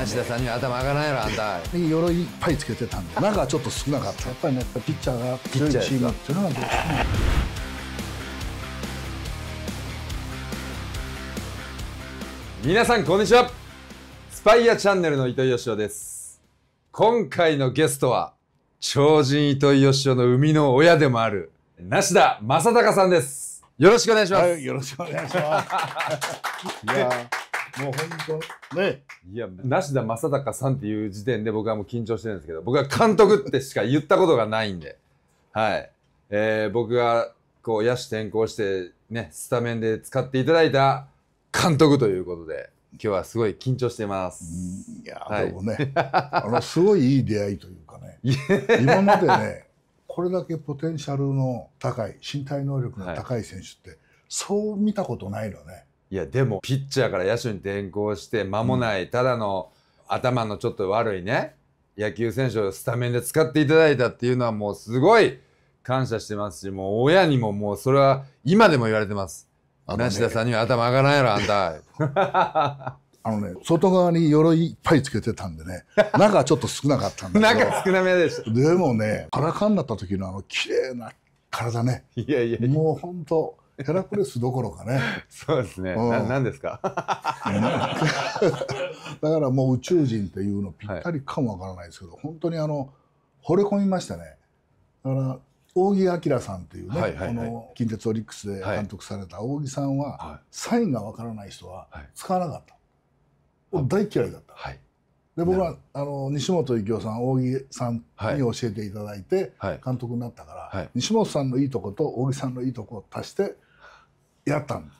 梨田さんには頭上がらないやろあんた鎧いっぱいつけてたんで中はちょっと少なかったやっぱりねっぱピッチャーが強いチームっていうのはどうしても。皆さんこんにちはスパイアチャンネルの糸井義雄です今回のゲストは超人糸井義雄の生みの親でもある梨田正隆さんですよろしくお願いします、はい、よろしくお願いします いやもう本当ね。いや、梨田正隆さんっていう時点で僕はもう緊張してるんですけど、僕は監督ってしか言ったことがないんで、はい。えー、僕が、こう、野手転向して、ね、スタメンで使っていただいた監督ということで、今日はすごい緊張してます。いや、はい、でもね、あの、すごいいい出会いというかね、今までね、これだけポテンシャルの高い、身体能力の高い選手って、はい、そう見たことないのね。いやでもピッチャーから野手に転向して間もない、ただの頭のちょっと悪いね野球選手をスタメンで使っていただいたっていうのはもうすごい感謝してますしもう親にももうそれは今でも言われてます。梨田さんには頭上がらんやろあんた。あのね、外側に鎧いっぱいつけてたんでね、中ちょっと少なかったんで。中少なめでした。でもね、からかんなった時のあの綺麗な体ね。いやいやもう本当ヘラクレスどころかね。そうですね。うん、ですか だからもう宇宙人っていうのぴったりかもわからないですけど、はい、本当にあの、惚れ込みましたね。だから、扇明さんっていうね、はいはいはい、この近鉄オリックスで監督された扇さんは、はい、サインがわからない人は使わなかった。はい、大嫌いだった。はいで僕はあの西本幸雄さん扇さんに教えていただいて監督になったから、はいはい、西本さんのいいとこと扇さんのいいとこを足してやったん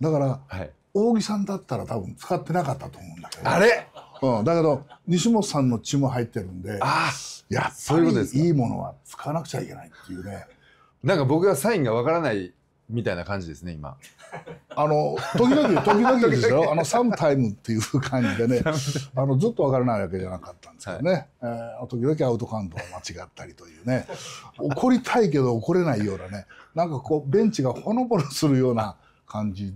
だから、はい、扇さんだったら多分使ってなかったと思うんだけどあれ、うん、だけど西本さんの血も入ってるんであやっぱりいいものは使わなくちゃいけないっていうねなんか僕がサインがわからないみたいな感じですね今。あの時々時々ですよあのサムタイムっていう感じでねあのずっと分からないわけじゃなかったんですけどね、はい、えー、時々アウトカウントを間違ったりというね怒りたいけど怒れないようなねなんかこうベンチがほのぼのするような感じ、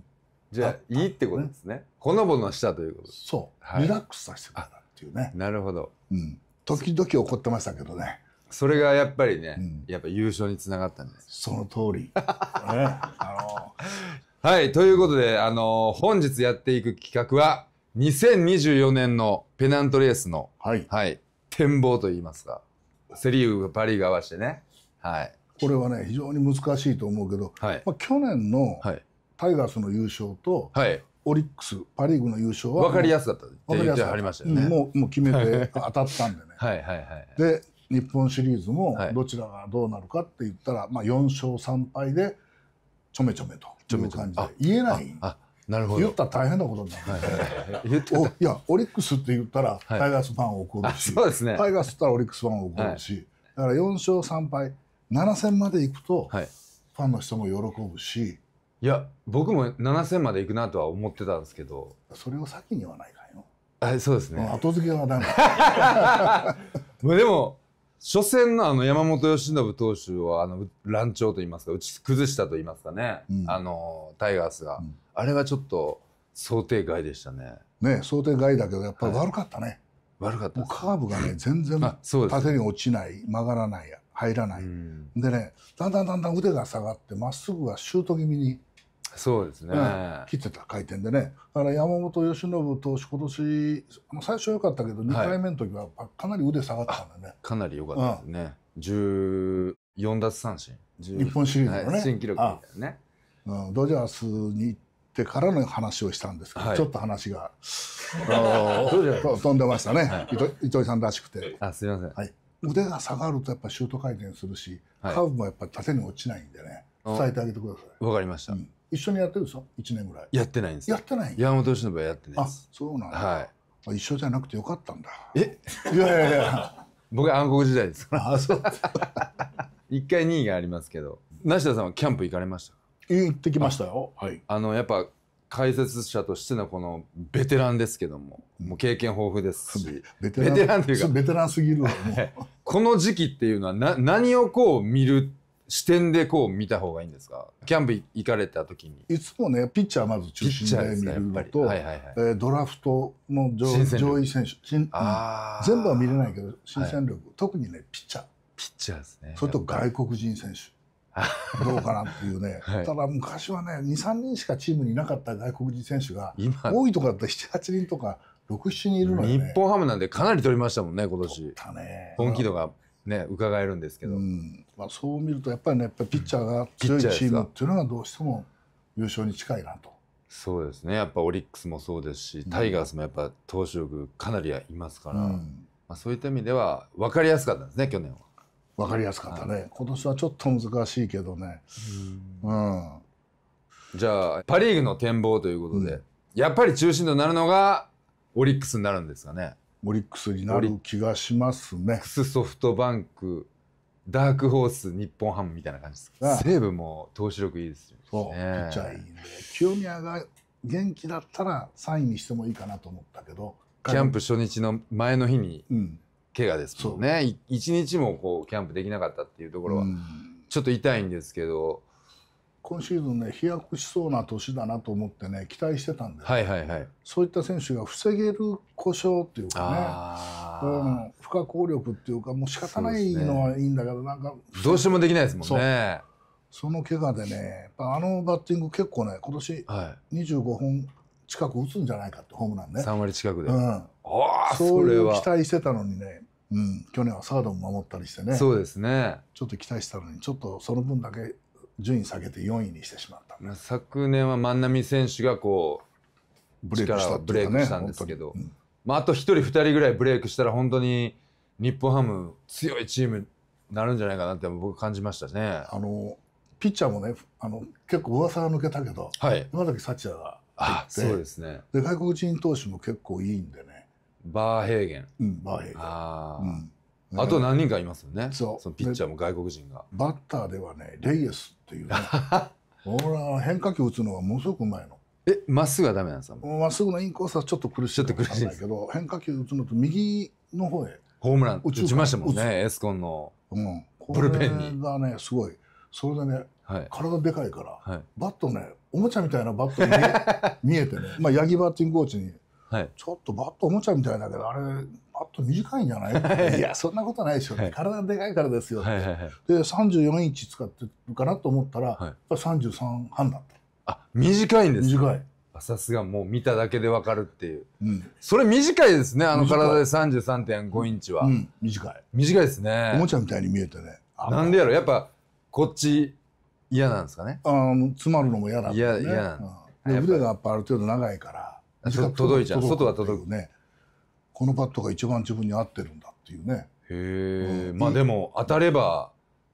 じゃあいいってことですねほのぼのしたということそう、はい、リラックスさせてくたっていうねなるほど、うん、時々怒ってましたけどねそれがやっぱりね、うん、やっぱ優勝につながったんですその通り、ね、のはいということで、あのー、本日やっていく企画は2024年のペナントレースの、はい、はい、展望といいますかセ・リーグパ・リーグ合わせてね、はい、これはね非常に難しいと思うけど、はい、まあ、去年のタイガースの優勝と、はいオリックスパ・リーグの優勝は分かりやすかった分かりやすかった、ね、もうもう決めて当たったんでね はいはいはい、で日本シリーズもどちらがどうなるかって言ったら、はい、まあ、4勝3敗でちょめちょめという感じで言えないなるほど言ったら大変なことになる、はい、いやオリックスって言ったらタイガースファン怒るし、はい、そうですね、タイガースったらオリックスファン怒るし、はい、だから4勝3敗7戦までいくと、ファンの人も喜ぶしいや僕も7戦までいくなとは思ってたんですけどそれを先に言わないかよあそうですね後付けはダメでも初戦のあの山本由伸投手はあの乱調と言いますか打ち崩したと言いますかね、うん、あのタイガースが、うん、あれはちょっと想定外でしたね。ね想定外だけどやっぱり悪かったね。はい、悪かったカーブがね全然縦に落ちない曲がらないや入らない、うん、でねだんだんだんだん腕が下がってまっすぐがシュート気味にそうですね、切ってた回転でねだから山本由伸投手今年最初良かったけど2回目の時はかなり腕下がったんだね、はい、かなり良かったですね、うん、奪三振日本シリーズのね、はい、新記録みたいなねうん、ドジャースに行ってからの話をしたんですけど、はい、ちょっと話が飛 んでましたね、はい、糸井さんらしくてあすいません、はい、腕が下がるとやっぱシュート回転するし、カーブもやっぱり縦に落ちないんでね伝えてあげてくださいわかりました、うん一緒にやってるでしょ1年ぐらいやってないんですやってない山本由伸はやってないあですそうなんだ、はい一緒じゃなくてよかったんだえいやいやいや僕は暗黒時代ですからあそう一回2位がありますけど梨田さんはキャンプ行かれました行ってきましたよはいあのやっぱ解説者としてのこのベテランですけども、もう経験豊富ですし、ベテランというか、ベテランすぎるわ、この時期っていうのはな、何をこう見る視点でこう見た方がいいんですかキャンプ行かれた時にいつもねピッチャーまず中心で見るのと、はいはいえー、ドラフトの上位選手全部は見れないけど新戦力、はい、特にねピッチャーピッチャーですねそれと外国人選手どうかなっていうね、はい、ただ昔はね23人しかチームにいなかった外国人選手が多いとかだったら78人とか67人いるのよ、ね、日本ハムなんでかなり取りましたもんね今年本気度がね、伺えるんですけど、うん、まあ、そう見るとやっぱりねやっぱピッチャーが強いチームっていうのがどうしても優勝に近いなと。そうですねやっぱオリックスもそうですしタイガースもやっぱ投手力かなりいますから、うん、まあ、そういった意味では分かりやすかったんですね去年は。分かりやすかったね、はい、今年はちょっと難しいけどね。うん、うん、じゃあパ・リーグの展望ということで、やっぱり中心となるのがオリックスになるんですかね。オリックスになる気がしますね。ソフトバンクダークホース日本ハムみたいな感じですか西武も投手力いいですよね。そうピッチャーいい清宮が元気だったら3位にしてもいいかなと思ったけどキャンプ初日の前の日に怪我ですもんね、うん、日もこうキャンプできなかったっていうところはちょっと痛いんですけど。うん今シーズンね飛躍しそうな年だなと思ってね期待してたんです、はいはいはい、そういった選手が防げる故障っていうかね、うん、不可抗力っていうかもう仕方ないのはいいんだけど、ね、なんかどうしてもできないですもんねその怪我でねあのバッティング結構ね今年25本近く打つんじゃないかってホームランね3割近くで、うん、そういう期待してたのにねうん、去年はサードも守ったりしてねそうですねちょっと期待したのにちょっとその分だけ順位下げて4位にしてしまった、昨年は万波選手がこうブレイクした、ね、ブレイクしたんですけど、うん、まあ、あと1人2人ぐらいブレイクしたら本当に日本ハム強いチームになるんじゃないかなって僕感じましたね。あのピッチャーもねあの結構噂は抜けたけど、はい、今崎幸也が入ってそうですねで外国人投手も結構いいんでねバーヘーゲン、うん、バーヘーゲンあ,、うん、ね、あと何人かいますよねそうそのピッチャーも外国人がバッターではねレイエスっていう、ね、俺は変化球打つのはものすごくうまいの。えまっすぐはダメなんですかまっすぐのインコースはちょっと苦しいちょっと苦しいけど変化球打つのと右の方へホームラン打ちましたもんねエスコンの、うん、ブルペンにこれがねすごいそれでね、はい、体でかいから、はい、バットねおもちゃみたいなバットに見え 見えてねまあ八木バッティングコーチに、はい、ちょっとバットおもちゃみたいだけどあれパッと短いんじゃないいやそんなことないでしょ、はい、体でかいからですよ、はいはいはい、で34インチ使ってるかなと思ったら、はい、やっぱ33半だったあ短いんです短いさすがもう見ただけでわかるっていう、うん、それ短いですねあの体で33.5インチは、うん短い短いですねおもちゃみたいに見えてねなんでやろやっぱこっち嫌なんですかねあ詰まるのも嫌だ、ね、や嫌なん、うん、腕がやっぱある程度長いから届いちゃう外は届くねこのバットが一番自分に合ってるんだっていうね。へえ、うん、まあでも当たれば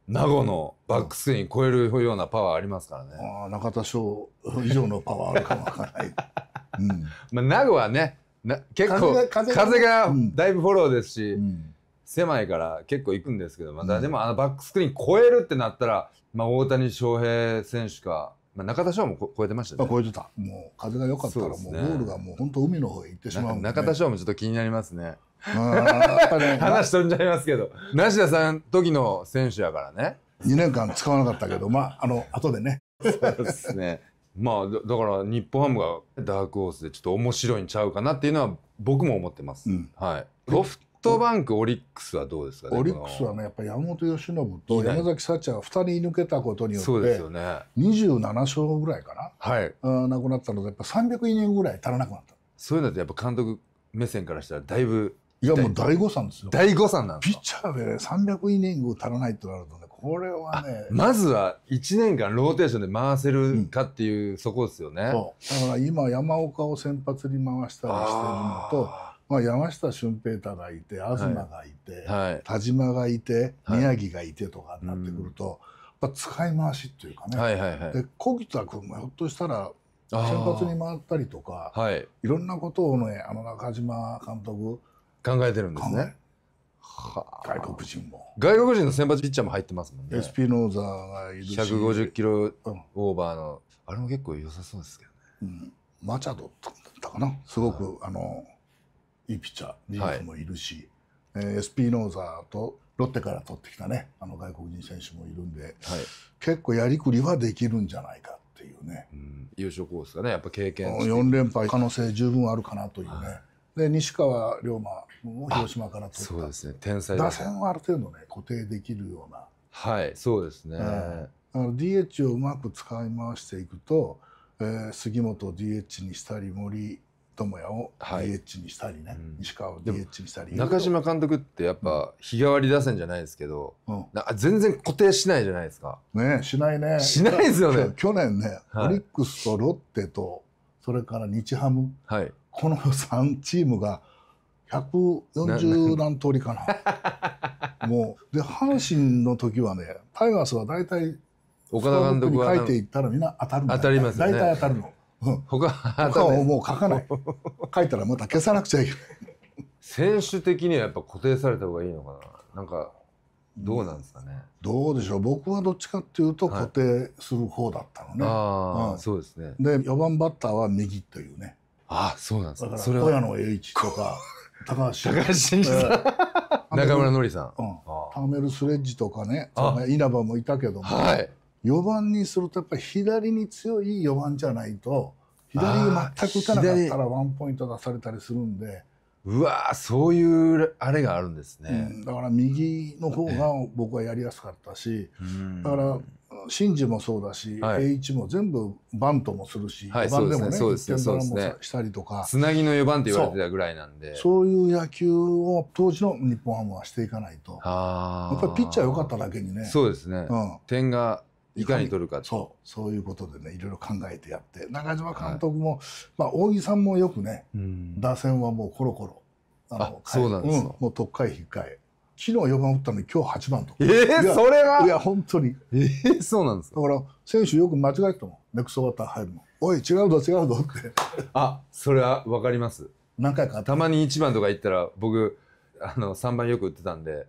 名護のバックスイン超えるようなパワーありますからね。あ中田翔以上のパワーあるかもわからない。うん、まあ名護はね結構風がだいぶフォローですし、うん、狭いから結構行くんですけど、また、でもあのバックスクリーン超えるってなったら、まあ、大谷翔平選手かまあ、中田翔も超えてましたね。超えてた。もう風が良かったら、もうゴールがもう本当海の方へ行ってしまう、ね、中田翔もちょっと気になりますね。ね 話飛んじゃいますけど、梨田さん時の選手やからね。2年間使わなかったけど、まあ、あの、後でね。そうですね。まあ、だから日本ハムがダークホースでちょっと面白いんちゃうかなっていうのは僕も思ってます。うん、はい。ロフソトバンク、オリックスはどうですかね。オリックスはね、やっぱり山本由伸と山崎幸也が2人抜けたことによって、そうですよね、27勝ぐらいかな、はい、あなくなったので、やっぱ300イニングぐらい足らなくなった。そういうのってやっぱ監督目線からしたらだいぶいやもう大誤算ですよ。大誤算なんですピッチャーで、300イニング足らないとなるとね、これはね。まずは1年間ローテーションで回せるかっていう、そこですよね。だから今山岡を先発に回したりしてるのと、まあ、山下俊平太がいて東がいて、はい、田島がいて、はい、宮城がいてとかになってくると、やっぱ使い回しっていうかね、はいはいはい、で小木田君もひょっとしたら先発に回ったりとか、はい、いろんなことをねあの中島監督考えてるんですね。外国人も外国人の先発ピッチャーも入ってますもんねエスピノーザがいるし150キロオーバーの、うん、あれも結構良さそうですけどね、うん、マチャドだったかなすごく、はあのイピチャ、リーフもいるし、はい、えー、スピノーザーとロッテから取ってきたね、あの外国人選手もいるんで、はい、結構やりくりはできるんじゃないかっていうね。うん、優勝コースがね、やっぱ経験4連敗可能性十分あるかなというね。はい、で西川龍馬も広島から取ったそうですね天才打線はある程度ね固定できるようなはいそうですね、えー、あ DH をうまく使い回していくと、えー、杉本 DH にしたり森智也を DH にしたりね、はい西川を DH にしたり中島監督ってやっぱ日替わり打線じゃないですけど、うん、全然固定しないじゃないですかねしないねしないですよね 去年ね、オリックスとロッテとそれから日ハム、はい、この3チームが140何通りかな もうで阪神の時はねタイガースは大体岡田監督に書いていったらみんな当たるんだ、ね、当たりますよね大体当たるのうん、他他もう書かない 書いたらまた消さなくちゃいけない選手的にはやっぱ固定された方がいいのかななんかどうなんですかね、どうでしょう僕はどっちかっていうと固定する方だったのね、はい、うん、そうですねで4番バッターは右というねあそうなんですかそれは小野栄一とか 高橋高橋真司中村典さん、うん、ターメルスレッジとかね稲葉もいたけども、はい、4番にするとやっぱり左に強い4番じゃないと左に全く打たなかったらワンポイント出されたりするんでうわそういうあれがあるんですね、うん、だから右の方が僕はやりやすかったし、だから真珠もそうだし、はい、も全部バントもするし、はい、4番でもねそうですね1点ドラもしたりとか、つなぎの4番って言われてたぐらいなんでそういう野球を当時の日本ハムはしていかないとあやっぱりピッチャー良かっただけにねそうですね、うん、点がいかに取るかそうそういうことでねいろいろ考えてやって中島監督も、はい、まあ、大木さんもよくね、うん、打線はもうコロコロあのそうなんです、うん、もう特回引っかえ昨日4番打ったのに今日8番とええー、それはいや本当にええー、そうなんですかだから選手よく間違えてたもんネクストバッター入るもんおい違うぞ違うぞってあそれは分かります何回かたまに1番とか行ったら僕あの3番よく打ってたんで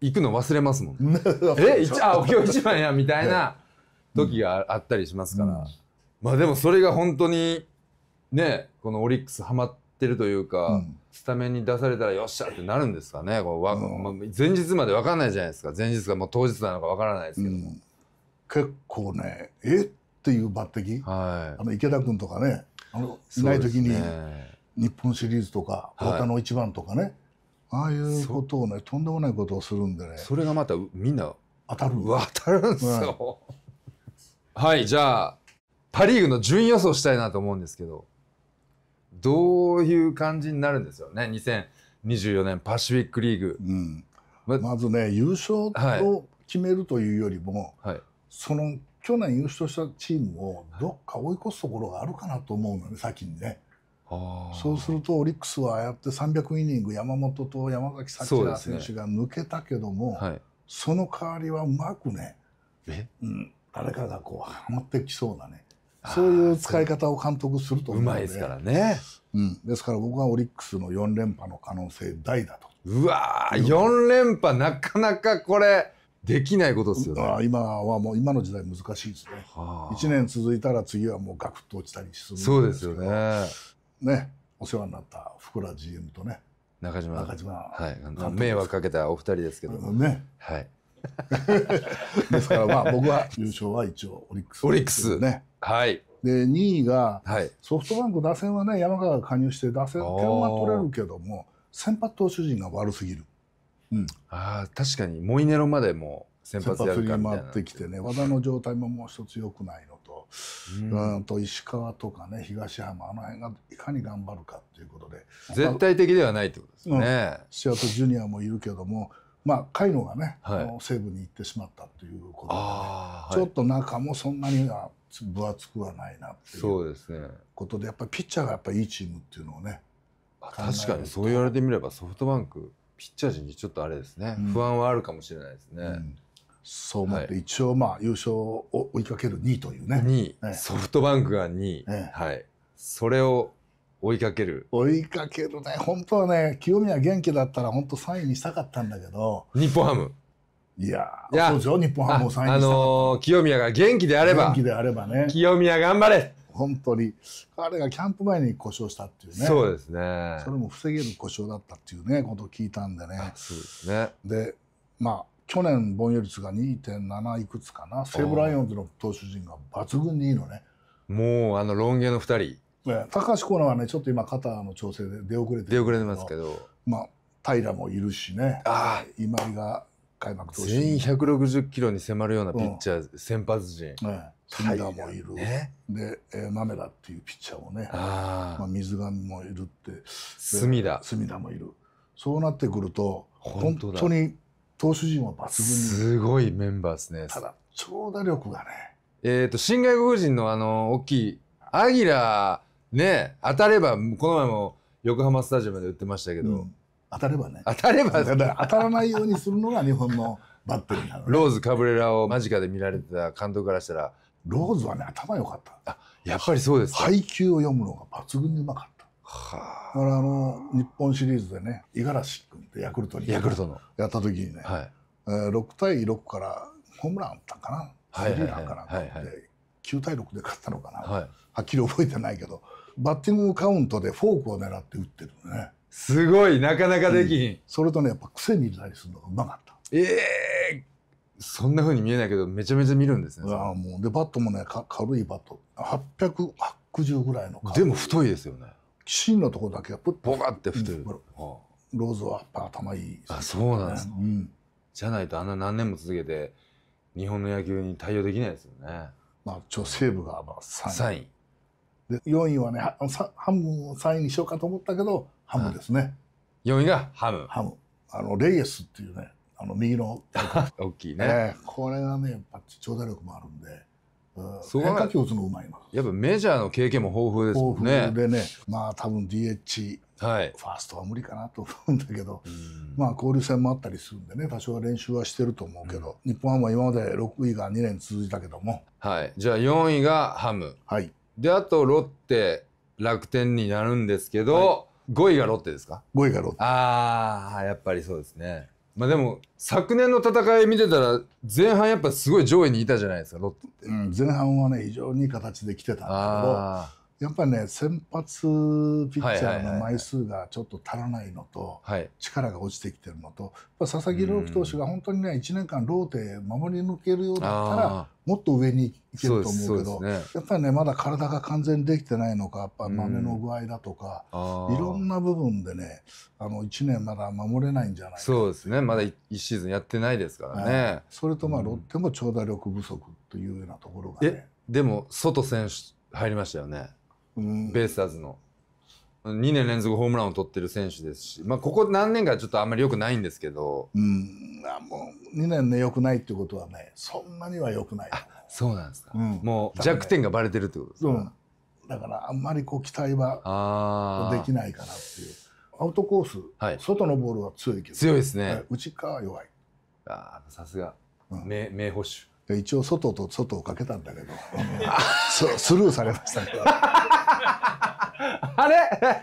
行くの忘れますもん。え、一あ今日一番やみたいな時があったりしますから。まあでもそれが本当にね、このオリックスハマってるというか、スタメンに出されたらよっしゃってなるんですかね。こうわ、まあ、前日までわかんないじゃないですか。前日がもう当日なのかわからないですけども。結構ね、えっていう抜擢。はい。あの池田君とかね、あのいない時に、日本シリーズとか、他の一番とかね。ああいうことをねとんでもないことをするんでねそれがまたみんな当たる当たるんですよ、はい、はい、じゃあパ・リーグの順位予想したいなと思うんですけどどういう感じになるんですよね2024年パシフィックリーグ、うん、ま、まずね優勝を決めるというよりも、はい、その去年優勝したチームをどっか追い越すところがあるかなと思うのね先にね。そうするとオリックスはああやって300イニング山本と山崎幸也選手が抜けたけどもそ、ねはい、その代わりはうまくね、うん、誰かがこうはまってきそうなねそういう使い方を監督すると思うのでうまいですからね、うん、ですから僕はオリックスの4連覇の可能性大だとうわー4連覇なかなかこれできないことですよ、ね、今はもう今の時代難しいですね、1年続いたら次はもうガクッと落ちたりするんですけどそうですよねねお世話になった福良 GM とね中島中島、はい、迷惑かけたお二人ですけども、ねはい、ですからまあ僕は優勝は一応オリックス、ね、オリックスねはいで2位が、はい、ソフトバンク打線はね山川が加入して打線点は取れるけども先発投手陣が悪すぎる、うん、あ確かにモイネロまでも先発やるかみたいな先発に回ってきてね和田の状態ももう一つよくないのうんと石川とかね東浜あの辺がいかに頑張るかっていうことで絶対的ではないってことですね、うん、シアトジュニアもいるけどもまあ海野がね、はい、西武に行ってしまったということで、ねはい、ちょっと中もそんなには分厚くはないなっていうことでやっぱりピッチャーがやっぱいいチームっていうのをね確かにそう言われてみればソフトバンクピッチャー陣にちょっとあれですね、うん、不安はあるかもしれないですね。うんそう思って、一応まあ優勝を追いかける2位というね。2位、ソフトバンクが2位、はい、それを追いかける追いかけるね本当はね清宮元気だったら本当3位にしたかったんだけど日本ハムいやー、そう日本ハムを3位にしたかったあ、の清宮が元気であれば元気であればね清宮頑張れ本当に彼がキャンプ前に故障したっていうねそうですねそれも防げる故障だったっていうねことを聞いたんでねそうですねでまあ去年防御率が2.7いくつかな西武ライオンズの投手陣が抜群にいいのねもうあのロン毛の2人高橋コーナーはねちょっと今肩の調整で出遅れて出遅れてますけどまあ平もいるしねあ今井が開幕投手全員160キロに迫るようなピッチャー、うん、先発陣、ね、隅田もいる、ね、で、えー、マメっていうピッチャーもねあ、まあ、水上もいるって隅田隅田もいるそうなってくると本当に投手陣は抜群すごいメンバーですね。ただ、長打力がね。えっ、ー、と、新外国人のあの、大きい、アギラ、ね、当たれば、この前も横浜スタジアムで打ってましたけど、うん、当たればね。当たれば、当たらないようにするのが日本のバッテリーなの、ね、ローズ・カブレラを間近で見られてた監督からしたら、ローズはね、頭良かった。あ、やっぱりそうです。配球を読むのが抜群にうまかっはあ、らあの日本シリーズでね五十嵐君ってヤクルトにヤクルトのやった時にね、はい、えー、6対6からホームラン打ったんかなスリーランかな9対6で勝ったのかな、はい、はっきり覚えてないけどバッティングカウントでフォークを狙って打ってるねすごいなかなかできひん、うん、それとねやっぱ癖に入れたりするのがうまかったええーそんなふうに見えないけどめちゃめちゃ見るんですね。あもうでバットもねか軽いバット860ぐらいのでも太いですよね。芯のところだけがプッボカって太る、うん、ローズはやっぱ頭いい、あそうなんですか、うん、じゃないとあんな何年も続けて日本の野球に対応できないですよねまあ女性部がまあ3位で4位はね半分を3位にしようかと思ったけどハムですね、う4位がハムハムあのレイエスっていうねあの右の 大きいね、えこれがねやっぱ長打力もあるんでそう変化球打つのうまいのやっぱメジャーの経験も豊富ですもんね。豊富でね、まあ多分 DH、はい、ファーストは無理かなと思うんだけど、まあ交流戦もあったりするんでね、多少は練習はしてると思うけど、うん、日本ハムは今まで6位が2年続いたけども。はい、じゃあ4位がハム。はい、で、あとロッテ、楽天になるんですけど、はい、5位がロッテですか ?5 位がロッテ。ああ、やっぱりそうですね。まあでも昨年の戦い見てたら前半やっぱすごい上位にいたじゃないですかロッテって、うん、前半はね非常にいい形で来てたんだけどやっぱりね先発ピッチャーの枚数がちょっと足らないのと、力が落ちてきてるのと佐々木朗希投手が本当にね1年間ローテ守り抜けるようだったらもっと上にいけると思うけど、ね、やっぱりねまだ体が完全にできてないのかやっぱ豆の具合だとか、いろんな部分でねあの1年まだ守れないんじゃないかそうですねまだ1シーズンやってないですからね、はい、それとまあロッテも長打力不足というようなところがねでも外選手入りましたよねベイスターズの。2年連続ホームランを取ってる選手ですし、まあ、ここ何年かちょっとあんまり良くないんですけど、うん、あもう2年で良くないってことはねそんなには良くないそうなんですか、うん、もう弱点がバレてるってことですか、うだからあんまりこう期待はできないかなっていうアウトコース、はい、外のボールは強いけど強いですね内側は弱いああさすが名名捕手一応外と外をかけたんだけど そうスルーされましたけどあ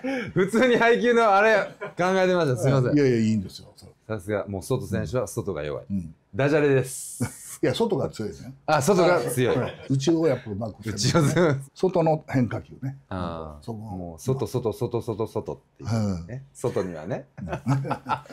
れ普通に配球のあれ考えてました。すみません。いやいや、いいんですよ。さすが、もう外選手は外が弱い。うん、ダジャレです。いや、外が強いでね。あ、外が強い。内をやっぱうまく内を外の変化球ね。ああ。もう外、外、外、外、外っていうね。外にはね。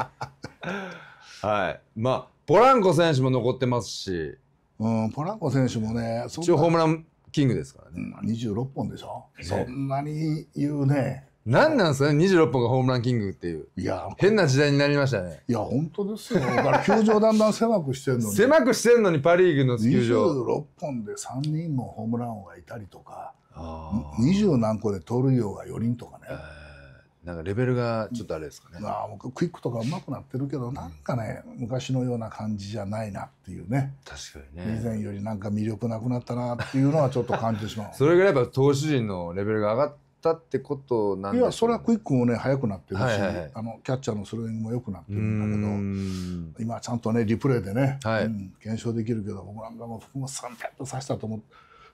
はい。まあ、ポランコ選手も残ってますし。うん、ポランコ選手もね、一応ホームランキングですからね。うん、26本でしょ、ね、そんなに言うね。何なんすかね26本がホームランキングっていういや変な時代になりましたねいや本当ですよだから球場だんだん狭くしてるのに狭くしてるのにパ・リーグの球場26本で3人もホームラン王がいたりとか二十何個で盗塁王が4人とかねなんかレベルがちょっとあれですかね。まあ僕クイックとかうまくなってるけどなんかね昔のような感じじゃないなっていうね。確かにね。以前よりなんか魅力なくなったなっていうのはちょっと感じてしまう。それがやっぱ投手陣のレベルが上がったってことなんで、ね、いやそれはクイックもね速くなってるし、はいはいはい、あのキャッチャーのスローイングも良くなってるんだけど、今ちゃんとねリプレイでね、はいうん、検証できるけど僕なんかもう福本ピッと刺したと思って。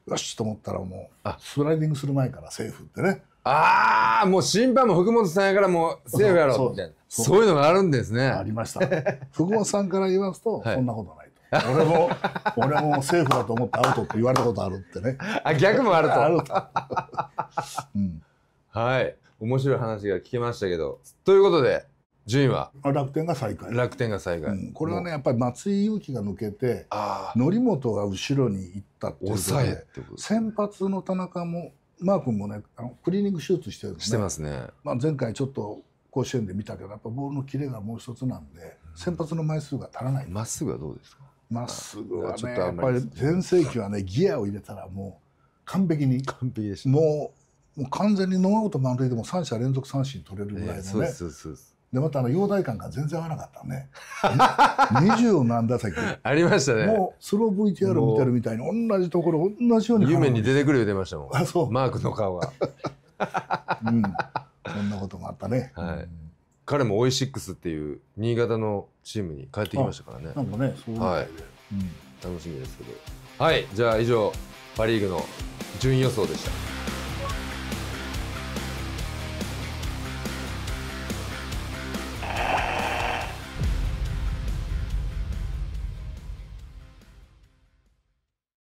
よしと思ったらもうスライディングする前からセーフってねああもう審判も福本さんやからもうセーフやろみたいなそういうのがあるんですねありました福本さんから言いますと、そんなことないと。俺も俺もセーフだと思ってアウトって言われたことあるってねあ逆もあると あると、うん、はい面白い話が聞けましたけどということで順位は楽天が最下位楽天が最下位、うん、これはねやっぱり松井裕樹が抜けて則本が後ろに行ったっていうことで先発の田中もマー君もねあのクリーニング手術してるんで、ね、してますね、まあ、前回ちょっと甲子園で見たけどやっぱボールのキレがもう一つなんで先発の枚数が足らないまっすぐはどうですかまっすぐはねやっぱり全盛期はねギアを入れたらもう完璧に完璧でしもうもう完全にノーアウト満塁でも3者連続三振取れるぐらいのね、えー、そうですそうでまたあの容体感が全然合わなかったね 二十何打席ありましたねもうスロー VTR 見てるみたいに同じところ同じように夢に出てくるよ出ましたもんあそうマークの顔がうんそんなこともあったね、はい、彼もオイシックスっていう新潟のチームに帰ってきましたからねなんかねそういうはい、うん、楽しみですけどはいじゃあ以上パ・リーグの順位予想でした